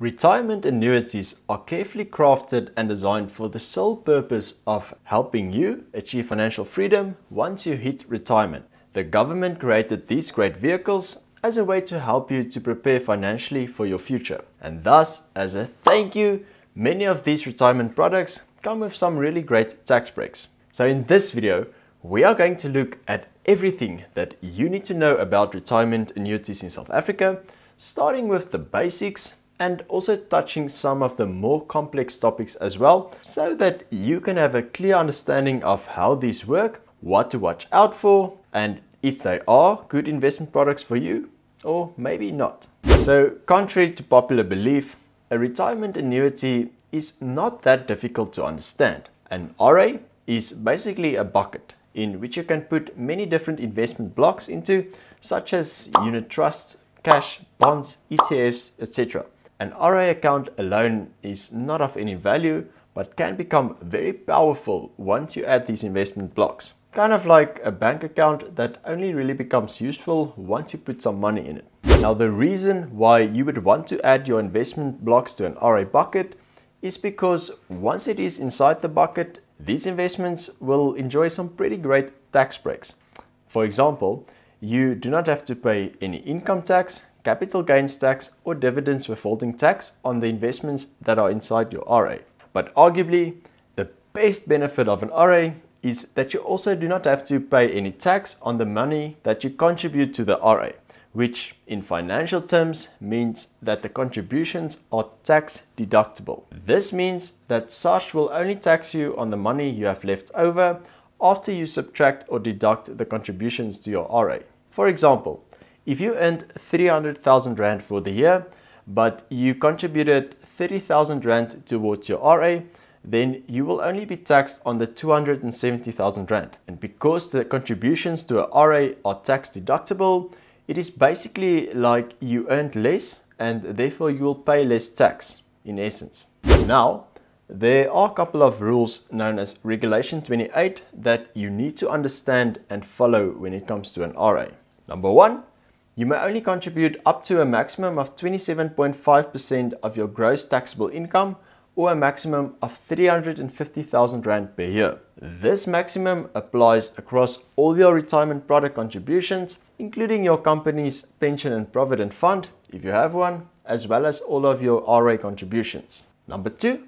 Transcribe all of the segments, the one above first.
Retirement annuities are carefully crafted and designed for the sole purpose of helping you achieve financial freedom once you hit retirement. The government created these great vehicles as a way to help you to prepare financially for your future. And thus, as a thank you, many of these retirement products come with some really great tax breaks. So in this video, we are going to look at everything that you need to know about retirement annuities in South Africa, starting with the basics and also touching some of the more complex topics as well so that you can have a clear understanding of how these work, what to watch out for, and if they are good investment products for you or maybe not. So contrary to popular belief, a retirement annuity is not that difficult to understand. An RA is basically a bucket in which you can put many different investment blocks into such as unit trusts, cash, bonds, ETFs, etc. An RA account alone is not of any value, but can become very powerful once you add these investment blocks. Kind of like a bank account that only really becomes useful once you put some money in it. Now the reason why you would want to add your investment blocks to an RA bucket is because once it is inside the bucket, these investments will enjoy some pretty great tax breaks. For example, you do not have to pay any income tax, capital gains tax or dividends withholding tax on the investments that are inside your RA. But arguably, the best benefit of an RA is that you also do not have to pay any tax on the money that you contribute to the RA, which in financial terms means that the contributions are tax deductible. This means that SARS will only tax you on the money you have left over after you subtract or deduct the contributions to your RA. For example, if you earned 300,000 Rand for the year, but you contributed 30,000 Rand towards your RA, then you will only be taxed on the 270,000 Rand. And because the contributions to a RA are tax deductible, it is basically like you earned less and therefore you will pay less tax in essence. Now, there are a couple of rules known as Regulation 28 that you need to understand and follow when it comes to an RA. Number one, you may only contribute up to a maximum of 27.5% of your gross taxable income or a maximum of 350,000 Rand per year. This maximum applies across all your retirement product contributions, including your company's pension and provident fund, if you have one, as well as all of your RA contributions. Number two,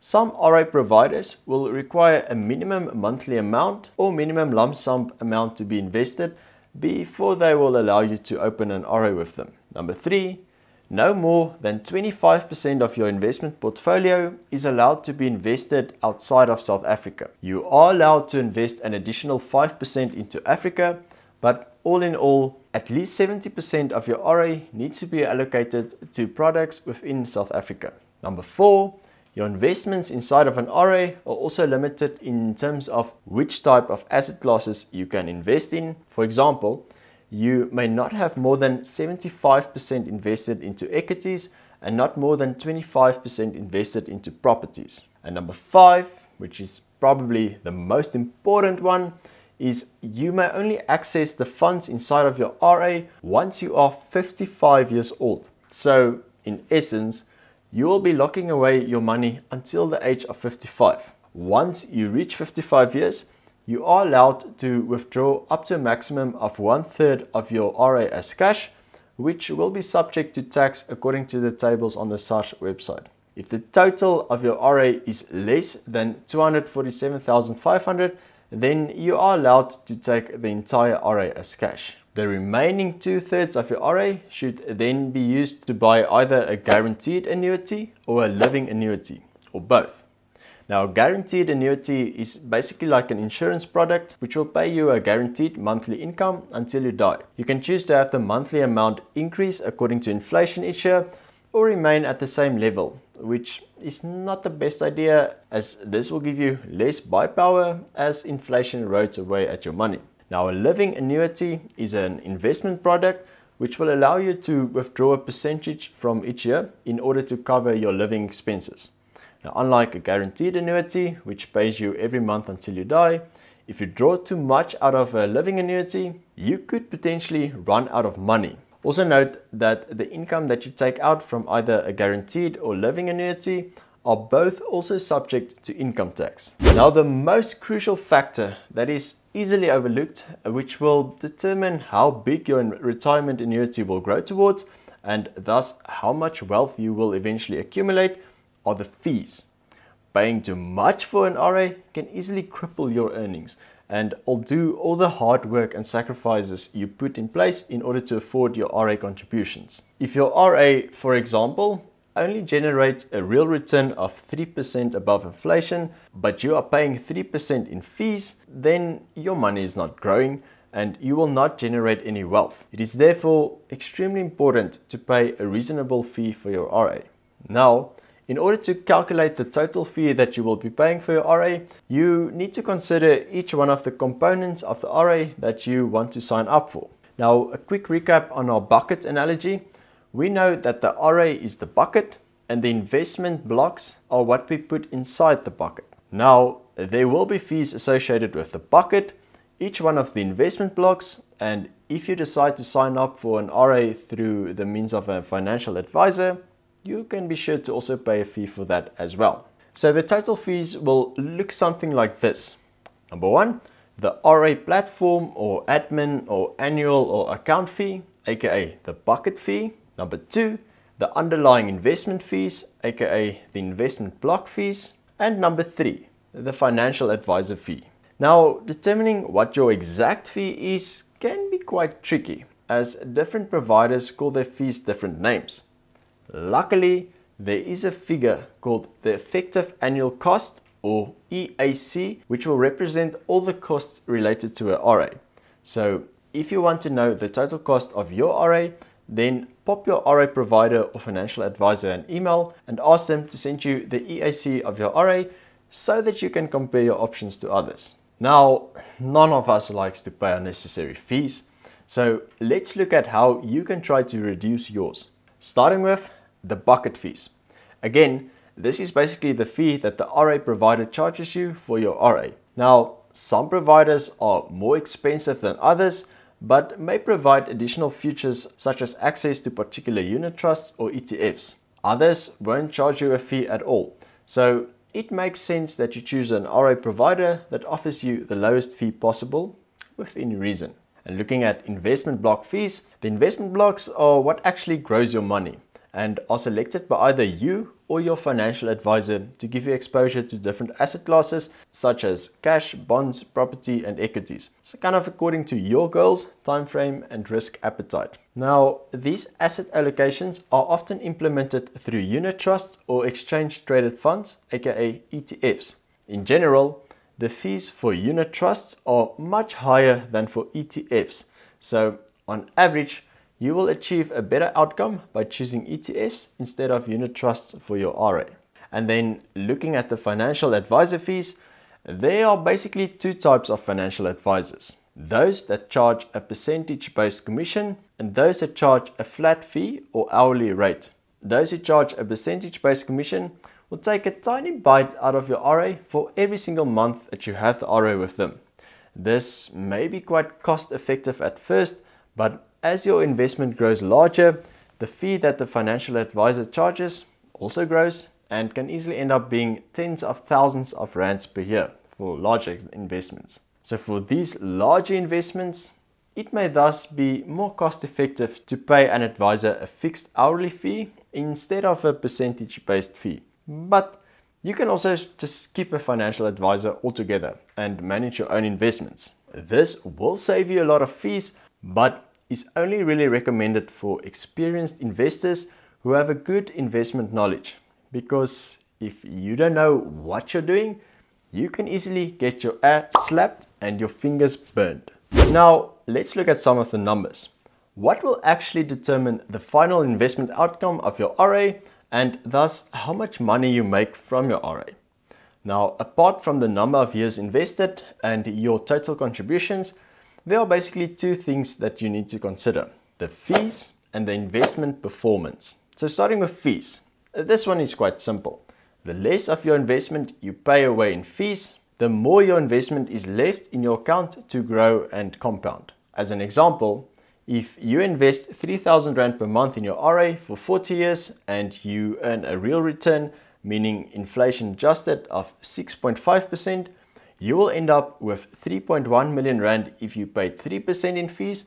some RA providers will require a minimum monthly amount or minimum lump sum amount to be invested before they will allow you to open an RO with them. Number three, no more than 25% of your investment portfolio is allowed to be invested outside of South Africa. You are allowed to invest an additional 5% into Africa, but all in all, at least 70% of your RA needs to be allocated to products within South Africa. Number four, Your investments inside of an RA are also limited in terms of which type of asset classes you can invest in. For example, you may not have more than 75% invested into equities and not more than 25% invested into properties. And number five, which is probably the most important one, is you may only access the funds inside of your RA once you are 55 years old. So in essence, you will be locking away your money until the age of 55. Once you reach 55 years, you are allowed to withdraw up to a maximum of one third of your RA as cash, which will be subject to tax according to the tables on the Sash website. If the total of your RA is less than 247,500, then you are allowed to take the entire RA as cash. The remaining two thirds of your RA should then be used to buy either a guaranteed annuity or a living annuity, or both. Now, a guaranteed annuity is basically like an insurance product which will pay you a guaranteed monthly income until you die. You can choose to have the monthly amount increase according to inflation each year or remain at the same level, which is not the best idea as this will give you less buy power as inflation erodes away at your money. Now a living annuity is an investment product which will allow you to withdraw a percentage from each year in order to cover your living expenses. Now unlike a guaranteed annuity which pays you every month until you die, if you draw too much out of a living annuity, you could potentially run out of money. Also note that the income that you take out from either a guaranteed or living annuity are both also subject to income tax. Now the most crucial factor that is easily overlooked, uh, which will determine how big your retirement annuity will grow towards and thus how much wealth you will eventually accumulate, are the fees. Paying too much for an RA can easily cripple your earnings and undo all the hard work and sacrifices you put in place in order to afford your RA contributions. If your RA, for example, only generates a real return of 3% above inflation, but you are paying 3% in fees, then your money is not growing and you will not generate any wealth. It is therefore extremely important to pay a reasonable fee for your RA. Now, in order to calculate the total fee that you will be paying for your RA, you need to consider each one of the components of the RA that you want to sign up for. Now, a quick recap on our bucket analogy. We know that the array is the bucket and the investment blocks are what we put inside the bucket. Now, there will be fees associated with the bucket, each one of the investment blocks, and if you decide to sign up for an RA through the means of a financial advisor, you can be sure to also pay a fee for that as well. So the total fees will look something like this. Number one, the RA platform or admin or annual or account fee, aka the bucket fee. Number two, the underlying investment fees, aka the investment block fees. And number three, the financial advisor fee. Now, determining what your exact fee is can be quite tricky as different providers call their fees different names. Luckily, there is a figure called the effective annual cost or EAC, which will represent all the costs related to a RA. So if you want to know the total cost of your RA, then pop your RA provider or financial advisor an email and ask them to send you the EAC of your RA so that you can compare your options to others. Now, none of us likes to pay unnecessary fees, so let's look at how you can try to reduce yours. Starting with the bucket fees. Again, this is basically the fee that the RA provider charges you for your RA. Now, some providers are more expensive than others, but may provide additional features such as access to particular unit trusts or ETFs. Others won't charge you a fee at all, so it makes sense that you choose an RA provider that offers you the lowest fee possible within reason. And looking at investment block fees, the investment blocks are what actually grows your money and are selected by either you or your financial advisor to give you exposure to different asset classes such as cash, bonds, property and equities. So kind of according to your goals, time frame and risk appetite. Now, these asset allocations are often implemented through unit trusts or exchange traded funds, aka ETFs. In general, the fees for unit trusts are much higher than for ETFs. So on average, you will achieve a better outcome by choosing ETFs instead of unit trusts for your RA. And then looking at the financial advisor fees, there are basically two types of financial advisors. Those that charge a percentage-based commission and those that charge a flat fee or hourly rate. Those who charge a percentage-based commission will take a tiny bite out of your RA for every single month that you have the RA with them. This may be quite cost effective at first, but as your investment grows larger, the fee that the financial advisor charges also grows and can easily end up being tens of thousands of rands per year for larger investments. So for these larger investments, it may thus be more cost effective to pay an advisor a fixed hourly fee instead of a percentage based fee. But you can also just skip a financial advisor altogether and manage your own investments. This will save you a lot of fees, but is only really recommended for experienced investors who have a good investment knowledge. Because if you don't know what you're doing, you can easily get your ass slapped and your fingers burned. Now, let's look at some of the numbers. What will actually determine the final investment outcome of your RA and thus how much money you make from your RA? Now, apart from the number of years invested and your total contributions, there are basically two things that you need to consider, the fees and the investment performance. So starting with fees, uh, this one is quite simple. The less of your investment you pay away in fees, the more your investment is left in your account to grow and compound. As an example, if you invest 3000 Rand per month in your RA for 40 years and you earn a real return, meaning inflation adjusted of 6.5%, you will end up with 3.1 million rand if you paid 3% in fees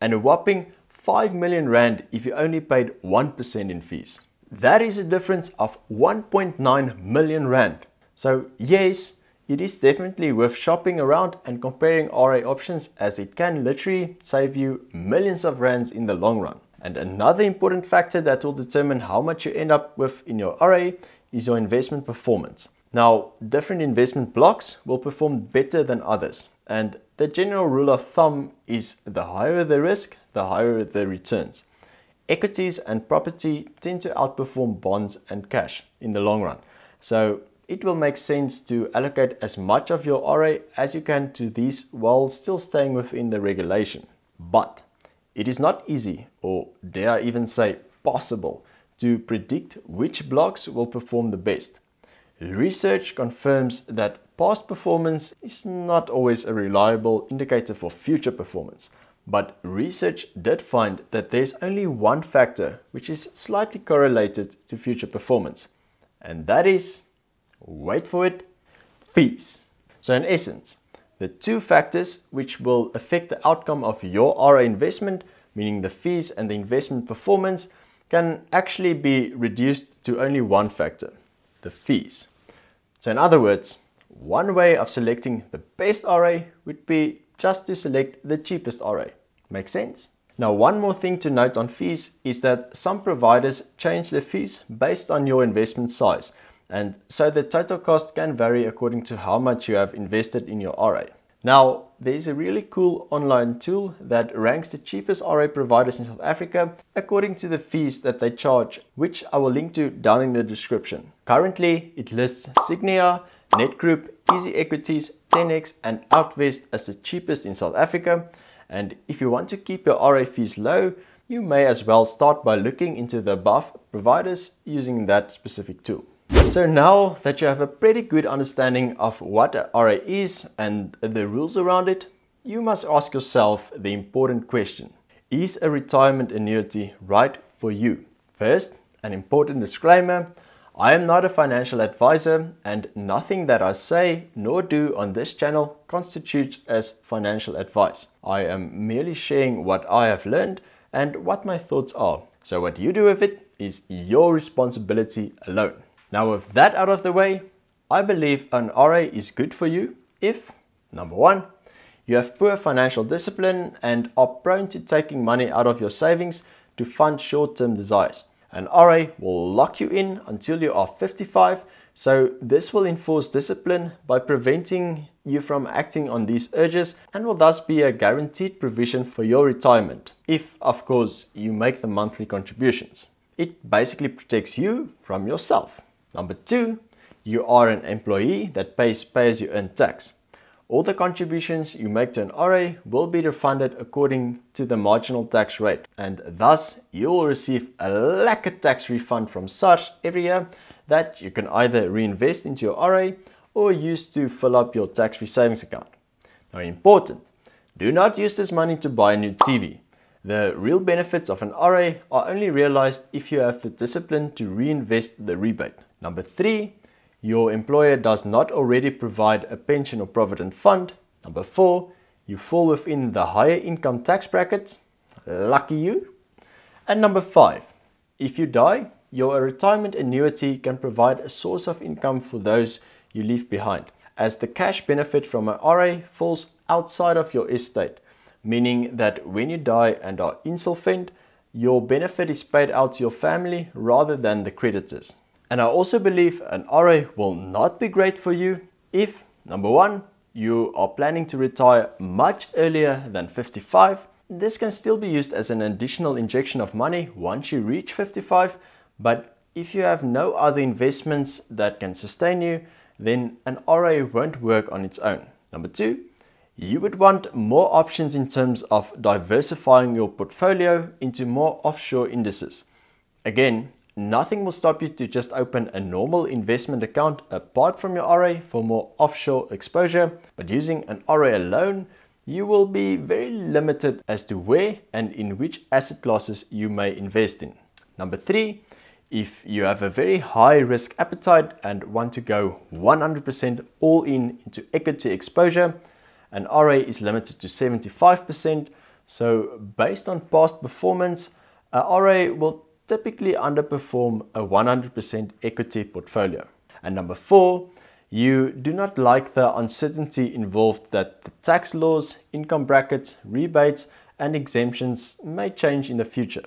and a whopping 5 million rand if you only paid 1% in fees. That is a difference of 1.9 million rand. So yes, it is definitely worth shopping around and comparing RA options as it can literally save you millions of rands in the long run. And another important factor that will determine how much you end up with in your RA is your investment performance. Now, different investment blocks will perform better than others, and the general rule of thumb is the higher the risk, the higher the returns. Equities and property tend to outperform bonds and cash in the long run, so it will make sense to allocate as much of your RA as you can to these while still staying within the regulation. But it is not easy, or dare I even say possible, to predict which blocks will perform the best. Research confirms that past performance is not always a reliable indicator for future performance, but research did find that there's only one factor which is slightly correlated to future performance, and that is, wait for it, fees. So in essence, the two factors which will affect the outcome of your RA investment, meaning the fees and the investment performance, can actually be reduced to only one factor the fees. So in other words, one way of selecting the best RA would be just to select the cheapest RA. Makes sense? Now one more thing to note on fees is that some providers change the fees based on your investment size and so the total cost can vary according to how much you have invested in your RA. Now there's a really cool online tool that ranks the cheapest RA providers in South Africa according to the fees that they charge, which I will link to down in the description. Currently, it lists Signia, NetGroup, Easy Equities, 10x and Outvest as the cheapest in South Africa. And if you want to keep your RA fees low, you may as well start by looking into the above providers using that specific tool. So now that you have a pretty good understanding of what an RA is and the rules around it, you must ask yourself the important question. Is a retirement annuity right for you? First, an important disclaimer, I am not a financial advisor and nothing that I say nor do on this channel constitutes as financial advice. I am merely sharing what I have learned and what my thoughts are. So what you do with it is your responsibility alone. Now with that out of the way, I believe an RA is good for you if, number one, you have poor financial discipline and are prone to taking money out of your savings to fund short-term desires. An RA will lock you in until you are 55, so this will enforce discipline by preventing you from acting on these urges and will thus be a guaranteed provision for your retirement, if of course you make the monthly contributions. It basically protects you from yourself. Number two, you are an employee that pays pay as you earn tax. All the contributions you make to an RA will be refunded according to the marginal tax rate and thus you will receive a lack of tax refund from SARS every year that you can either reinvest into your RA or use to fill up your tax-free savings account. Now important, do not use this money to buy a new TV. The real benefits of an RA are only realized if you have the discipline to reinvest the rebate. Number three, your employer does not already provide a pension or provident fund. Number four, you fall within the higher income tax brackets. Lucky you. And number five, if you die, your retirement annuity can provide a source of income for those you leave behind, as the cash benefit from an RA falls outside of your estate, meaning that when you die and are insolvent, your benefit is paid out to your family rather than the creditors. And I also believe an RA will not be great for you if, number one, you are planning to retire much earlier than 55. This can still be used as an additional injection of money once you reach 55, but if you have no other investments that can sustain you, then an RA won't work on its own. Number two, you would want more options in terms of diversifying your portfolio into more offshore indices. Again, nothing will stop you to just open a normal investment account apart from your RA for more offshore exposure. But using an RA alone, you will be very limited as to where and in which asset classes you may invest in. Number three, if you have a very high risk appetite and want to go 100% all in into equity exposure, an RA is limited to 75%. So based on past performance, an RA will typically underperform a 100% equity portfolio. And number four, you do not like the uncertainty involved that the tax laws, income brackets, rebates, and exemptions may change in the future,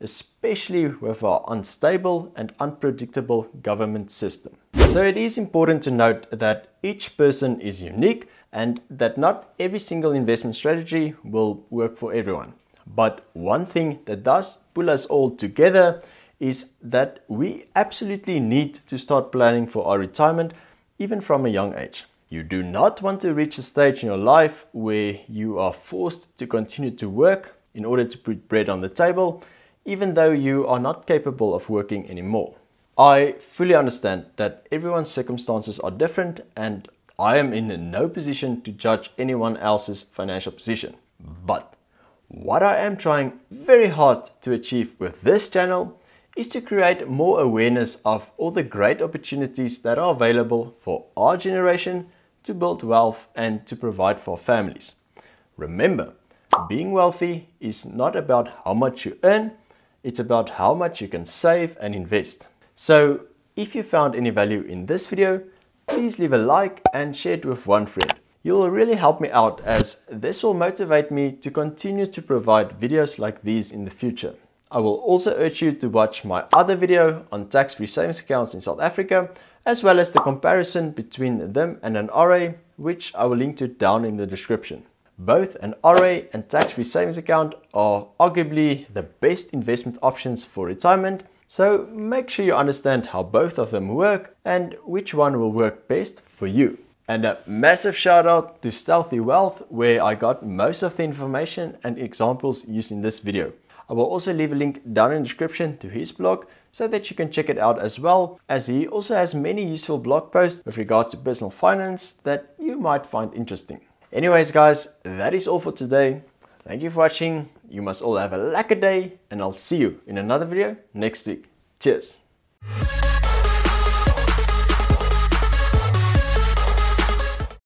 especially with our unstable and unpredictable government system. So it is important to note that each person is unique and that not every single investment strategy will work for everyone. But one thing that does pull us all together is that we absolutely need to start planning for our retirement even from a young age. You do not want to reach a stage in your life where you are forced to continue to work in order to put bread on the table, even though you are not capable of working anymore. I fully understand that everyone's circumstances are different and I am in no position to judge anyone else's financial position. But what I am trying very hard to achieve with this channel is to create more awareness of all the great opportunities that are available for our generation to build wealth and to provide for families. Remember, being wealthy is not about how much you earn, it's about how much you can save and invest. So if you found any value in this video, please leave a like and share it with one friend. You will really help me out as this will motivate me to continue to provide videos like these in the future. I will also urge you to watch my other video on tax-free savings accounts in South Africa, as well as the comparison between them and an RA, which I will link to down in the description. Both an RA and tax-free savings account are arguably the best investment options for retirement, so make sure you understand how both of them work and which one will work best for you. And a massive shout out to Stealthy Wealth where I got most of the information and examples used in this video. I will also leave a link down in the description to his blog so that you can check it out as well as he also has many useful blog posts with regards to personal finance that you might find interesting. Anyways guys, that is all for today. Thank you for watching. You must all have a lacquer day and I'll see you in another video next week. Cheers!